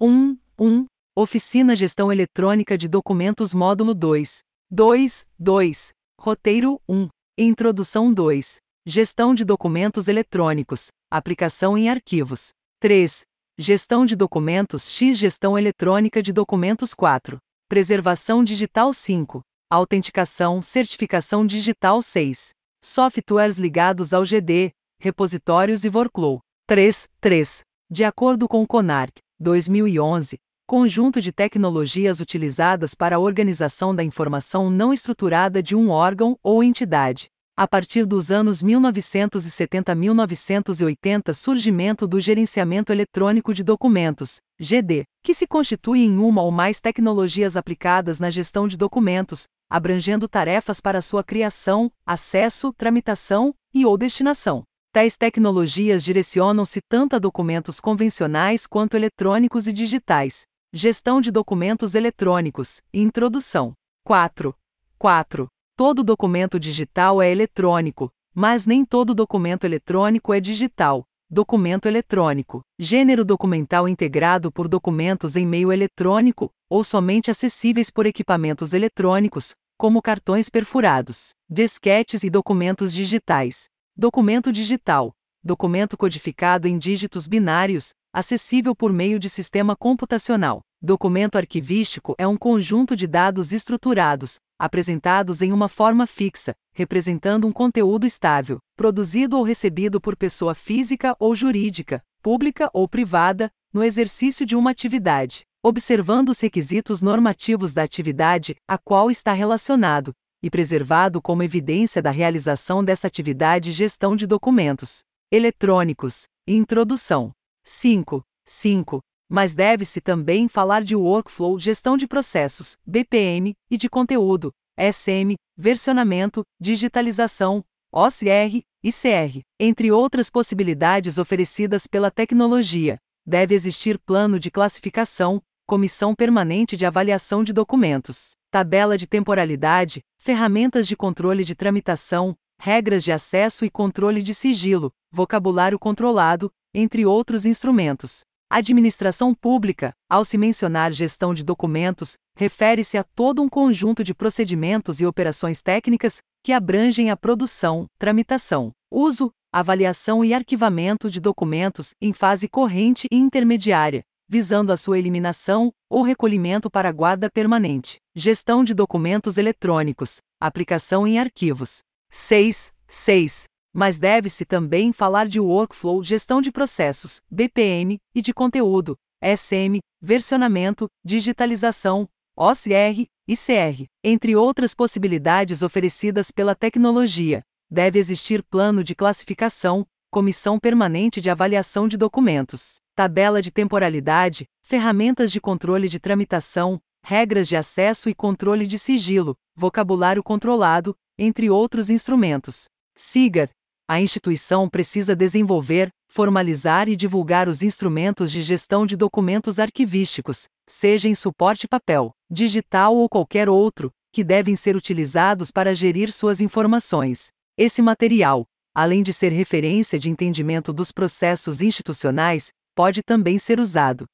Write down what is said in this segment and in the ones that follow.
1. 1. Oficina Gestão Eletrônica de Documentos Módulo 2. 2. 2. Roteiro 1. Introdução 2. Gestão de documentos eletrônicos. Aplicação em arquivos. 3. Gestão de documentos X Gestão eletrônica de documentos 4. Preservação digital 5. Autenticação, certificação digital 6. Softwares ligados ao GD, repositórios e workflow. 3. 3. De acordo com o CONARC, 2011, conjunto de tecnologias utilizadas para a organização da informação não estruturada de um órgão ou entidade. A partir dos anos 1970-1980, surgimento do gerenciamento eletrônico de documentos, GD, que se constitui em uma ou mais tecnologias aplicadas na gestão de documentos, abrangendo tarefas para sua criação, acesso, tramitação e ou destinação. Tais tecnologias direcionam-se tanto a documentos convencionais quanto eletrônicos e digitais. Gestão de documentos eletrônicos. Introdução. 4. 4. Todo documento digital é eletrônico, mas nem todo documento eletrônico é digital. Documento eletrônico. Gênero documental integrado por documentos em meio eletrônico, ou somente acessíveis por equipamentos eletrônicos, como cartões perfurados, disquetes e documentos digitais. Documento digital. Documento codificado em dígitos binários, acessível por meio de sistema computacional. Documento arquivístico é um conjunto de dados estruturados, apresentados em uma forma fixa, representando um conteúdo estável, produzido ou recebido por pessoa física ou jurídica, pública ou privada, no exercício de uma atividade, observando os requisitos normativos da atividade a qual está relacionado, e preservado como evidência da realização dessa atividade gestão de documentos eletrônicos introdução. 5. 5. Mas deve-se também falar de workflow, gestão de processos, BPM, e de conteúdo, SM, versionamento, digitalização, OCR e CR, entre outras possibilidades oferecidas pela tecnologia. Deve existir plano de classificação, comissão permanente de avaliação de documentos tabela de temporalidade, ferramentas de controle de tramitação, regras de acesso e controle de sigilo, vocabulário controlado, entre outros instrumentos. Administração pública, ao se mencionar gestão de documentos, refere-se a todo um conjunto de procedimentos e operações técnicas que abrangem a produção, tramitação, uso, avaliação e arquivamento de documentos em fase corrente e intermediária, visando a sua eliminação ou recolhimento para guarda permanente. Gestão de documentos eletrônicos, aplicação em arquivos. 6. 6. Mas deve-se também falar de workflow, gestão de processos, BPM, e de conteúdo, SM, versionamento, digitalização, OCR, ICR, entre outras possibilidades oferecidas pela tecnologia. Deve existir plano de classificação, Comissão Permanente de Avaliação de Documentos, Tabela de Temporalidade, Ferramentas de Controle de Tramitação, Regras de Acesso e Controle de Sigilo, Vocabulário Controlado, entre outros instrumentos. SIGAR. A instituição precisa desenvolver, formalizar e divulgar os instrumentos de gestão de documentos arquivísticos, seja em suporte papel, digital ou qualquer outro, que devem ser utilizados para gerir suas informações. Esse material, além de ser referência de entendimento dos processos institucionais, pode também ser usado.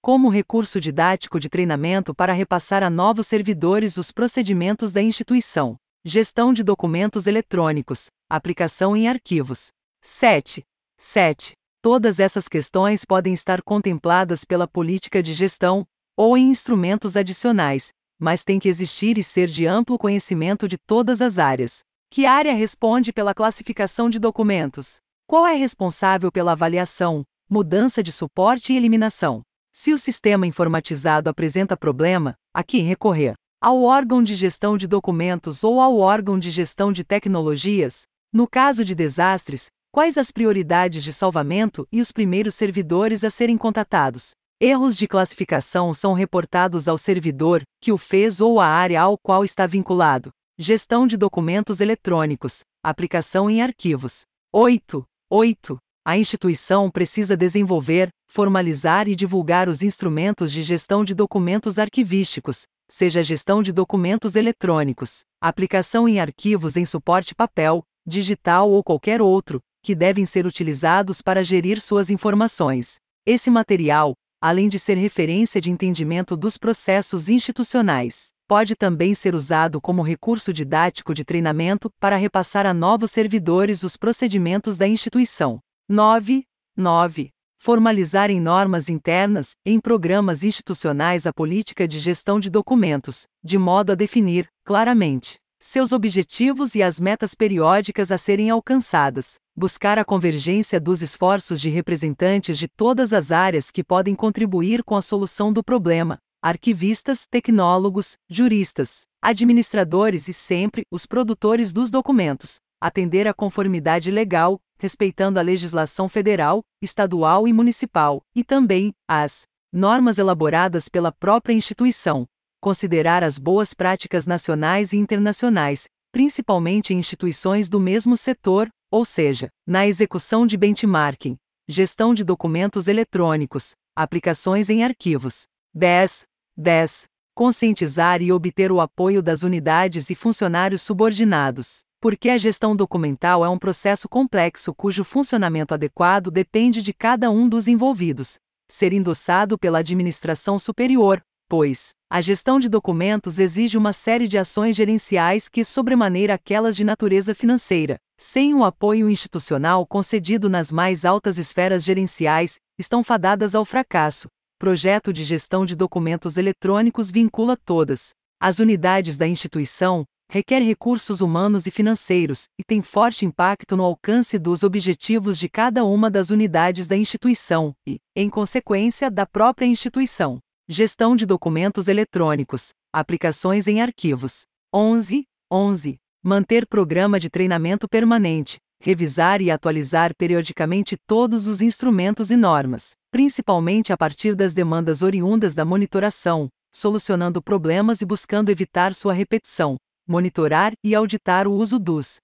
Como recurso didático de treinamento para repassar a novos servidores os procedimentos da instituição, gestão de documentos eletrônicos, aplicação em arquivos. 7. 7. Todas essas questões podem estar contempladas pela política de gestão ou em instrumentos adicionais, mas tem que existir e ser de amplo conhecimento de todas as áreas. Que área responde pela classificação de documentos? Qual é responsável pela avaliação, mudança de suporte e eliminação? Se o sistema informatizado apresenta problema, a quem recorrer? Ao órgão de gestão de documentos ou ao órgão de gestão de tecnologias? No caso de desastres, quais as prioridades de salvamento e os primeiros servidores a serem contatados? Erros de classificação são reportados ao servidor que o fez ou à área ao qual está vinculado. Gestão de documentos eletrônicos, aplicação em arquivos. 8. 8. A instituição precisa desenvolver, formalizar e divulgar os instrumentos de gestão de documentos arquivísticos, seja gestão de documentos eletrônicos, aplicação em arquivos em suporte papel, digital ou qualquer outro, que devem ser utilizados para gerir suas informações. Esse material, além de ser referência de entendimento dos processos institucionais, pode também ser usado como recurso didático de treinamento para repassar a novos servidores os procedimentos da instituição. 9. 9. Formalizar em normas internas, em programas institucionais, a política de gestão de documentos, de modo a definir, claramente, seus objetivos e as metas periódicas a serem alcançadas, buscar a convergência dos esforços de representantes de todas as áreas que podem contribuir com a solução do problema: arquivistas, tecnólogos, juristas, administradores e sempre os produtores dos documentos, atender à conformidade legal, respeitando a legislação federal, estadual e municipal, e também as normas elaboradas pela própria instituição, considerar as boas práticas nacionais e internacionais, principalmente em instituições do mesmo setor, ou seja, na execução de benchmarking, gestão de documentos eletrônicos, aplicações em arquivos. 10. 10. Conscientizar e obter o apoio das unidades e funcionários subordinados. Porque a gestão documental é um processo complexo cujo funcionamento adequado depende de cada um dos envolvidos, ser endossado pela administração superior, pois a gestão de documentos exige uma série de ações gerenciais que sobremaneira aquelas de natureza financeira. Sem o apoio institucional concedido nas mais altas esferas gerenciais, estão fadadas ao fracasso. Projeto de gestão de documentos eletrônicos vincula todas as unidades da instituição, requer recursos humanos e financeiros e tem forte impacto no alcance dos objetivos de cada uma das unidades da instituição e, em consequência, da própria instituição. Gestão de documentos eletrônicos, aplicações em arquivos. 11. 11. Manter programa de treinamento permanente, revisar e atualizar periodicamente todos os instrumentos e normas, principalmente a partir das demandas oriundas da monitoração, solucionando problemas e buscando evitar sua repetição, monitorar e auditar o uso dos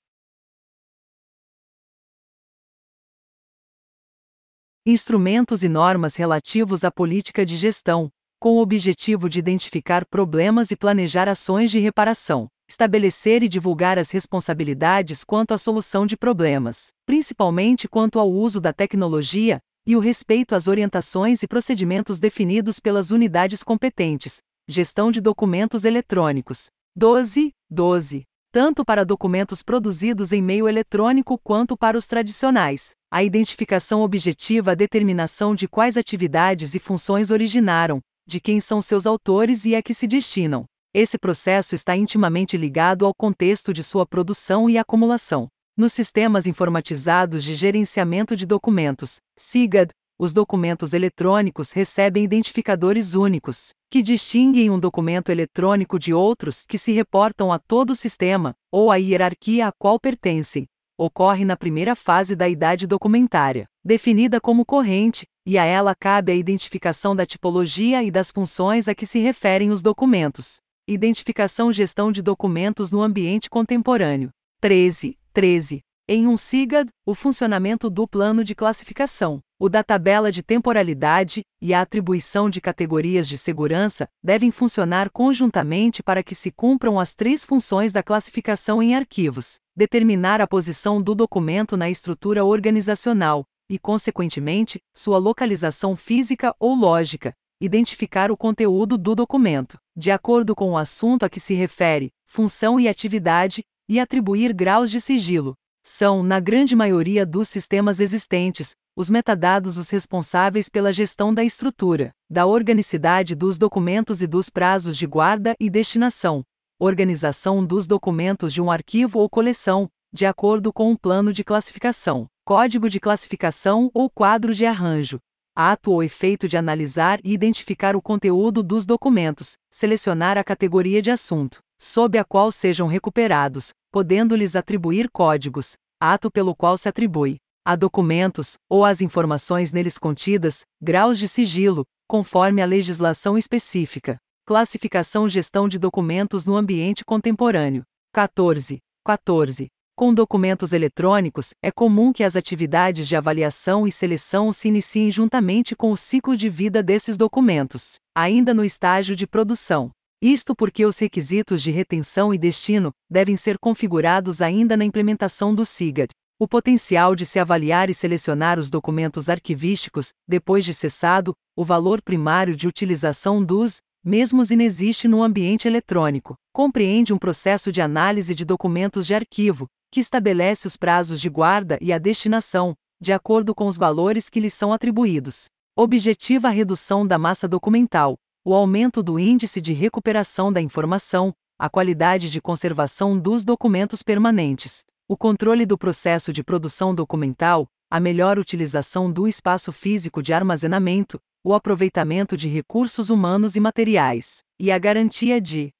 instrumentos e normas relativos à política de gestão, com o objetivo de identificar problemas e planejar ações de reparação, estabelecer e divulgar as responsabilidades quanto à solução de problemas, principalmente quanto ao uso da tecnologia, e o respeito às orientações e procedimentos definidos pelas unidades competentes, gestão de documentos eletrônicos. 12. 12. Tanto para documentos produzidos em meio eletrônico quanto para os tradicionais. A identificação objetiva, a determinação de quais atividades e funções originaram, de quem são seus autores e a que se destinam. Esse processo está intimamente ligado ao contexto de sua produção e acumulação. Nos sistemas informatizados de gerenciamento de documentos, SIGAD, os documentos eletrônicos recebem identificadores únicos, que distinguem um documento eletrônico de outros que se reportam a todo o sistema, ou à hierarquia a qual pertencem. Ocorre na primeira fase da idade documentária, definida como corrente, e a ela cabe a identificação da tipologia e das funções a que se referem os documentos. Identificação gestão de documentos no ambiente contemporâneo. 13. 13. Em um SIGAD, o funcionamento do plano de classificação, o da tabela de temporalidade e a atribuição de categorias de segurança devem funcionar conjuntamente para que se cumpram as três funções da classificação em arquivos: determinar a posição do documento na estrutura organizacional, e, consequentemente, sua localização física ou lógica, identificar o conteúdo do documento, de acordo com o assunto a que se refere, função e atividade, e atribuir graus de sigilo. São, na grande maioria dos sistemas existentes, os metadados os responsáveis pela gestão da estrutura, da organicidade dos documentos e dos prazos de guarda e destinação, organização dos documentos de um arquivo ou coleção, de acordo com um plano de classificação, código de classificação ou quadro de arranjo, ato ou efeito de analisar e identificar o conteúdo dos documentos, selecionar a categoria de assunto, sob a qual sejam recuperados, podendo-lhes atribuir códigos, ato pelo qual se atribui a documentos, ou as informações neles contidas, graus de sigilo, conforme a legislação específica. Classificação Gestão de documentos no ambiente contemporâneo. 14. 14. Com documentos eletrônicos, é comum que as atividades de avaliação e seleção se iniciem juntamente com o ciclo de vida desses documentos, ainda no estágio de produção. Isto porque os requisitos de retenção e destino devem ser configurados ainda na implementação do SIGAD. O potencial de se avaliar e selecionar os documentos arquivísticos, depois de cessado, o valor primário de utilização dos, mesmo se inexiste no ambiente eletrônico. Compreende um processo de análise de documentos de arquivo, que estabelece os prazos de guarda e a destinação, de acordo com os valores que lhes são atribuídos. Objetiva a redução da massa documental, o aumento do índice de recuperação da informação, a qualidade de conservação dos documentos permanentes, o controle do processo de produção documental, a melhor utilização do espaço físico de armazenamento, o aproveitamento de recursos humanos e materiais, e a garantia de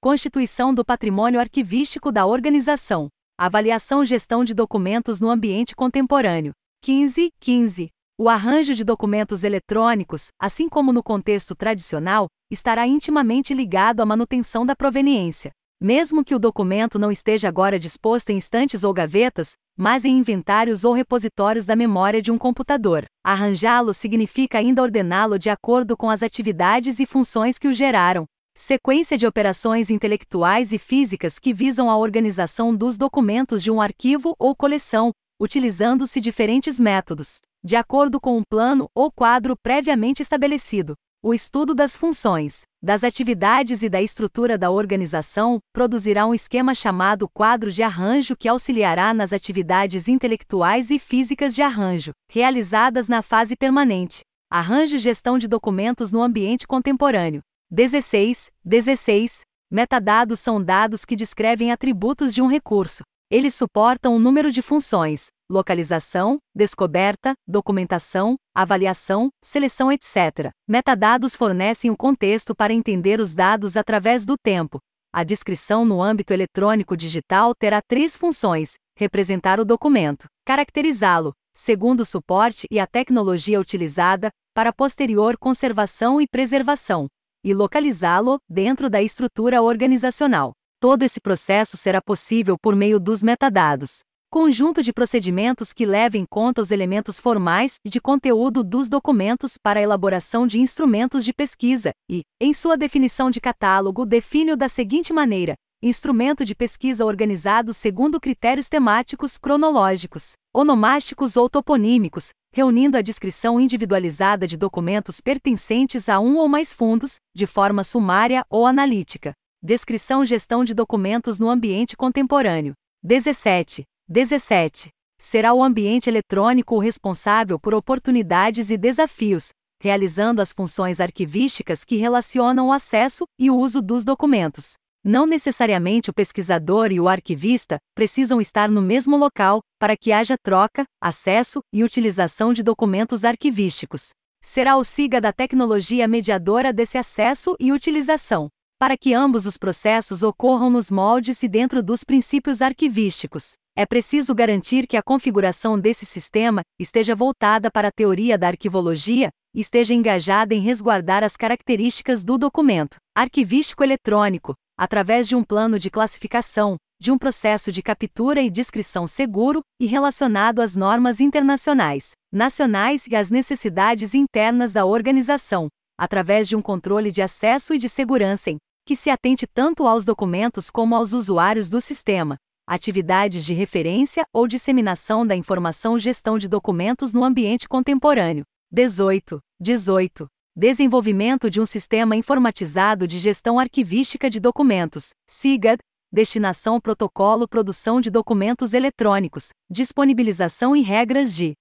Constituição do patrimônio arquivístico da organização. Avaliação gestão de documentos no ambiente contemporâneo. 15. 15. O arranjo de documentos eletrônicos, assim como no contexto tradicional, estará intimamente ligado à manutenção da proveniência. Mesmo que o documento não esteja agora disposto em estantes ou gavetas, mas em inventários ou repositórios da memória de um computador, arranjá-lo significa ainda ordená-lo de acordo com as atividades e funções que o geraram, sequência de operações intelectuais e físicas que visam a organização dos documentos de um arquivo ou coleção, utilizando-se diferentes métodos, de acordo com um plano ou quadro previamente estabelecido. O estudo das funções, das atividades e da estrutura da organização produzirá um esquema chamado quadro de arranjo que auxiliará nas atividades intelectuais e físicas de arranjo, realizadas na fase permanente. Arranjo e gestão de documentos no ambiente contemporâneo. 16, 16. Metadados são dados que descrevem atributos de um recurso. Eles suportam um número de funções, localização, descoberta, documentação, avaliação, seleção, etc. Metadados fornecem o um contexto para entender os dados através do tempo. A descrição no âmbito eletrônico digital terá três funções: representar o documento, caracterizá-lo, segundo o suporte e a tecnologia utilizada, para posterior conservação e preservação, e localizá-lo dentro da estrutura organizacional. Todo esse processo será possível por meio dos metadados, conjunto de procedimentos que leva em conta os elementos formais de conteúdo dos documentos para a elaboração de instrumentos de pesquisa e, em sua definição de catálogo, define-o da seguinte maneira: instrumento de pesquisa organizado segundo critérios temáticos cronológicos, onomásticos ou toponímicos, reunindo a descrição individualizada de documentos pertencentes a um ou mais fundos, de forma sumária ou analítica. Descrição gestão de documentos no ambiente contemporâneo. 17. 17. Será o ambiente eletrônico o responsável por oportunidades e desafios, realizando as funções arquivísticas que relacionam o acesso e o uso dos documentos. Não necessariamente o pesquisador e o arquivista precisam estar no mesmo local para que haja troca, acesso e utilização de documentos arquivísticos. Será o SIGA da tecnologia mediadora desse acesso e utilização, para que ambos os processos ocorram nos moldes e dentro dos princípios arquivísticos. É preciso garantir que a configuração desse sistema esteja voltada para a teoria da arquivologia, esteja engajada em resguardar as características do documento arquivístico eletrônico, através de um plano de classificação, de um processo de captura e descrição seguro e relacionado às normas internacionais, nacionais e às necessidades internas da organização, através de um controle de acesso e de segurança em que se atente tanto aos documentos como aos usuários do sistema, atividades de referência ou disseminação da informação gestão de documentos no ambiente contemporâneo. 18. 18. Desenvolvimento de um sistema informatizado de gestão arquivística de documentos, SIGAD, destinação protocolo produção de documentos eletrônicos, disponibilização e regras de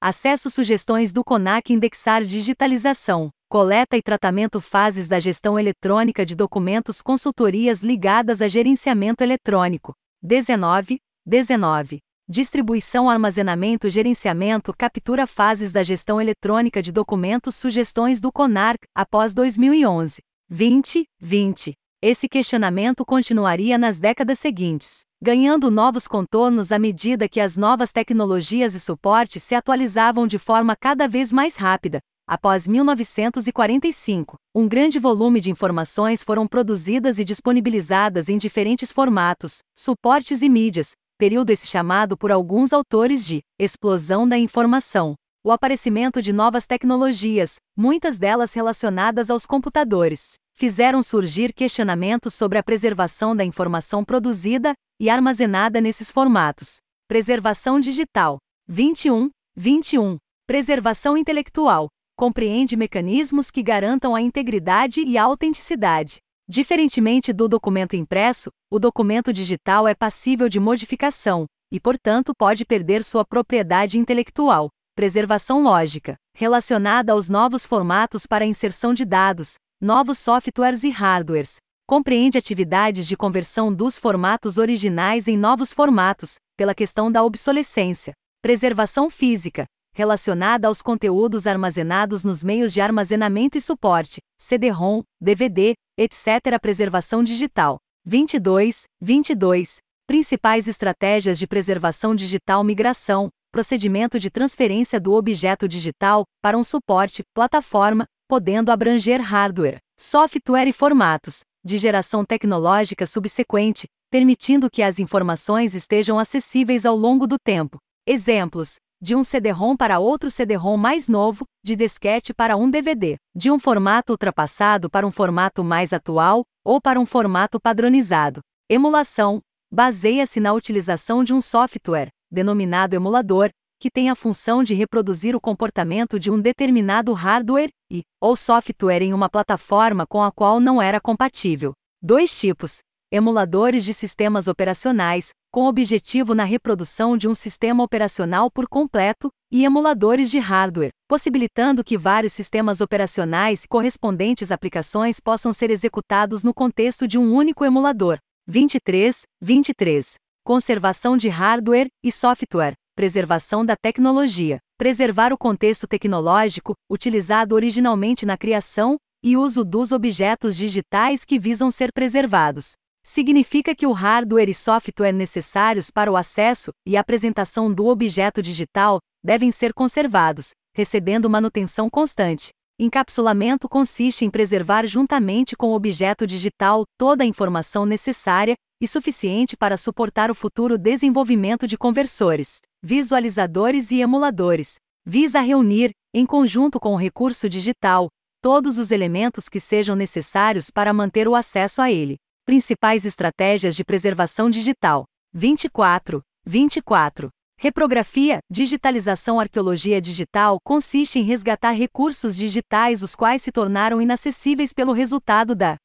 Acesso sugestões do CONAC Indexar Digitalização coleta e tratamento fases da gestão eletrônica de documentos consultorias ligadas a gerenciamento eletrônico. 19. 19. Distribuição, armazenamento, gerenciamento, captura fases da gestão eletrônica de documentos, sugestões do CONARC, após 2011. 20, 20. Esse questionamento continuaria nas décadas seguintes, ganhando novos contornos à medida que as novas tecnologias e suporte se atualizavam de forma cada vez mais rápida, após 1945, um grande volume de informações foram produzidas e disponibilizadas em diferentes formatos, suportes e mídias, período esse chamado por alguns autores de explosão da informação. O aparecimento de novas tecnologias, muitas delas relacionadas aos computadores, fizeram surgir questionamentos sobre a preservação da informação produzida e armazenada nesses formatos. Preservação digital 21, 21. Preservação intelectual compreende mecanismos que garantam a integridade e a autenticidade. Diferentemente do documento impresso, o documento digital é passível de modificação e, portanto, pode perder sua propriedade intelectual. Preservação lógica, relacionada aos novos formatos para inserção de dados, novos softwares e hardwares. Compreende atividades de conversão dos formatos originais em novos formatos, pela questão da obsolescência. Preservação física, relacionada aos conteúdos armazenados nos meios de armazenamento e suporte, CD-ROM, DVD, etc. Preservação digital. 22. 22. Principais estratégias de preservação digital migração, procedimento de transferência do objeto digital para um suporte, plataforma, podendo abranger hardware, software e formatos, de geração tecnológica subsequente, permitindo que as informações estejam acessíveis ao longo do tempo. Exemplos: de um CD-ROM para outro CD-ROM mais novo, de disquete para um DVD, de um formato ultrapassado para um formato mais atual ou para um formato padronizado. Emulação baseia-se na utilização de um software, denominado emulador, que tem a função de reproduzir o comportamento de um determinado hardware e ou software em uma plataforma com a qual não era compatível. Dois tipos: emuladores de sistemas operacionais, com objetivo na reprodução de um sistema operacional por completo, e emuladores de hardware, possibilitando que vários sistemas operacionais e correspondentes aplicações possam ser executados no contexto de um único emulador. 23. 23. Conservação de hardware e software. Preservação da tecnologia. Preservar o contexto tecnológico, utilizado originalmente na criação, e uso dos objetos digitais que visam ser preservados significa que o hardware e software necessários para o acesso e apresentação do objeto digital devem ser conservados, recebendo manutenção constante. Encapsulamento consiste em preservar juntamente com o objeto digital toda a informação necessária e suficiente para suportar o futuro desenvolvimento de conversores, visualizadores e emuladores. Visa reunir, em conjunto com o recurso digital, todos os elementos que sejam necessários para manter o acesso a ele. Principais estratégias de preservação digital. 24. 24. Reprografia, digitalização arqueologia digital consiste em resgatar recursos digitais os quais se tornaram inacessíveis pelo resultado da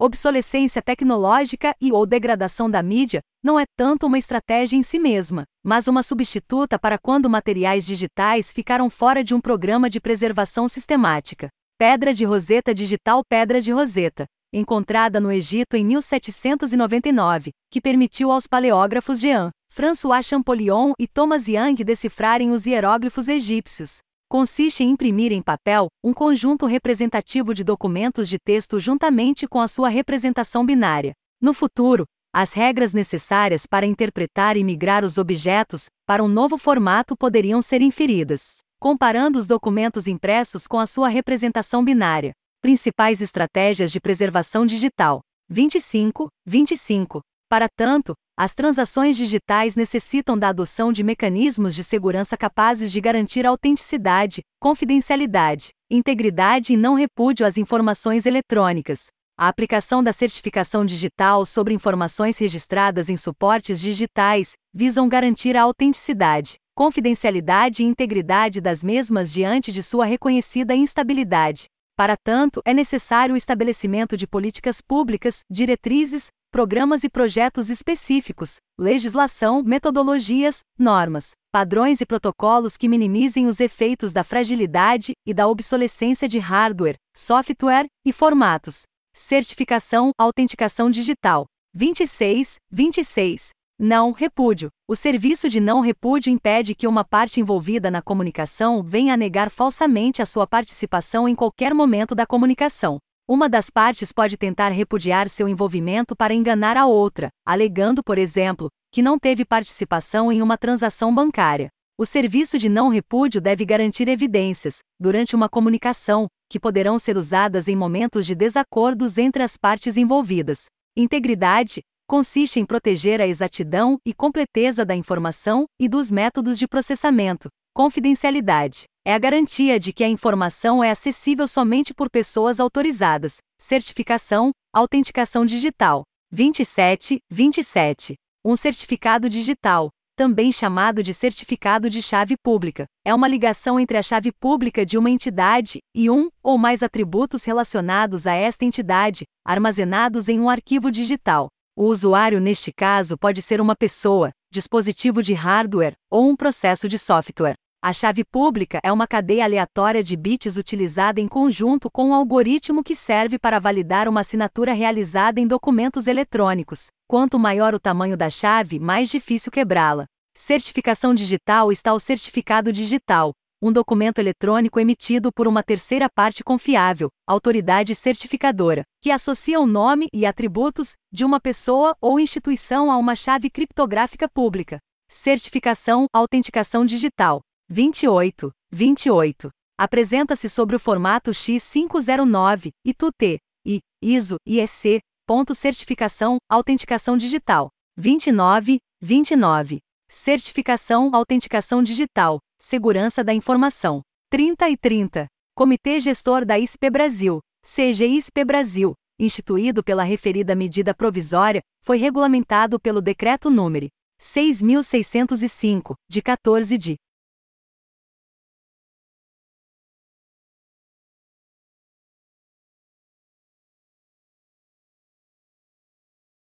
obsolescência tecnológica e ou degradação da mídia não é tanto uma estratégia em si mesma, mas uma substituta para quando materiais digitais ficaram fora de um programa de preservação sistemática. Pedra de Roseta Digital Pedra de Roseta, encontrada no Egito em 1799, que permitiu aos paleógrafos Jean, François Champollion e Thomas Young decifrarem os hieróglifos egípcios consiste em imprimir em papel um conjunto representativo de documentos de texto juntamente com a sua representação binária. No futuro, as regras necessárias para interpretar e migrar os objetos para um novo formato poderiam ser inferidas, comparando os documentos impressos com a sua representação binária. Principais estratégias de preservação digital: 25, 25. Para tanto, as transações digitais necessitam da adoção de mecanismos de segurança capazes de garantir autenticidade, confidencialidade, integridade e não repúdio às informações eletrônicas. A aplicação da certificação digital sobre informações registradas em suportes digitais visam garantir a autenticidade, confidencialidade e integridade das mesmas diante de sua reconhecida instabilidade. Para tanto, é necessário o estabelecimento de políticas públicas, diretrizes, programas e projetos específicos, legislação, metodologias, normas, padrões e protocolos que minimizem os efeitos da fragilidade e da obsolescência de hardware, software e formatos. Certificação, autenticação digital. 26, 26. Não repúdio. O serviço de não repúdio impede que uma parte envolvida na comunicação venha a negar falsamente a sua participação em qualquer momento da comunicação. Uma das partes pode tentar repudiar seu envolvimento para enganar a outra, alegando, por exemplo, que não teve participação em uma transação bancária. O serviço de não repúdio deve garantir evidências, durante uma comunicação, que poderão ser usadas em momentos de desacordos entre as partes envolvidas. Integridade consiste em proteger a exatidão e completeza da informação e dos métodos de processamento. Confidencialidade é a garantia de que a informação é acessível somente por pessoas autorizadas. Certificação, autenticação digital. 27, 27. Um certificado digital, também chamado de certificado de chave pública, é uma ligação entre a chave pública de uma entidade e um ou mais atributos relacionados a esta entidade, armazenados em um arquivo digital. O usuário, neste caso, pode ser uma pessoa, dispositivo de hardware ou um processo de software. A chave pública é uma cadeia aleatória de bits utilizada em conjunto com um algoritmo que serve para validar uma assinatura realizada em documentos eletrônicos. Quanto maior o tamanho da chave, mais difícil quebrá-la. Certificação digital está o certificado digital, um documento eletrônico emitido por uma terceira parte confiável, autoridade certificadora, que associa o nome e atributos de uma pessoa ou instituição a uma chave criptográfica pública. Certificação, autenticação digital 28, 28. Apresenta-se sobre o formato X509, ITU-T, I, ISO, IEC, ponto certificação, autenticação digital. 29, 29. Certificação, autenticação digital, segurança da informação. 30 e 30. Comitê Gestor da ISP Brasil, CGISP Brasil, instituído pela referida medida provisória, foi regulamentado pelo Decreto número 6.605, de 14 de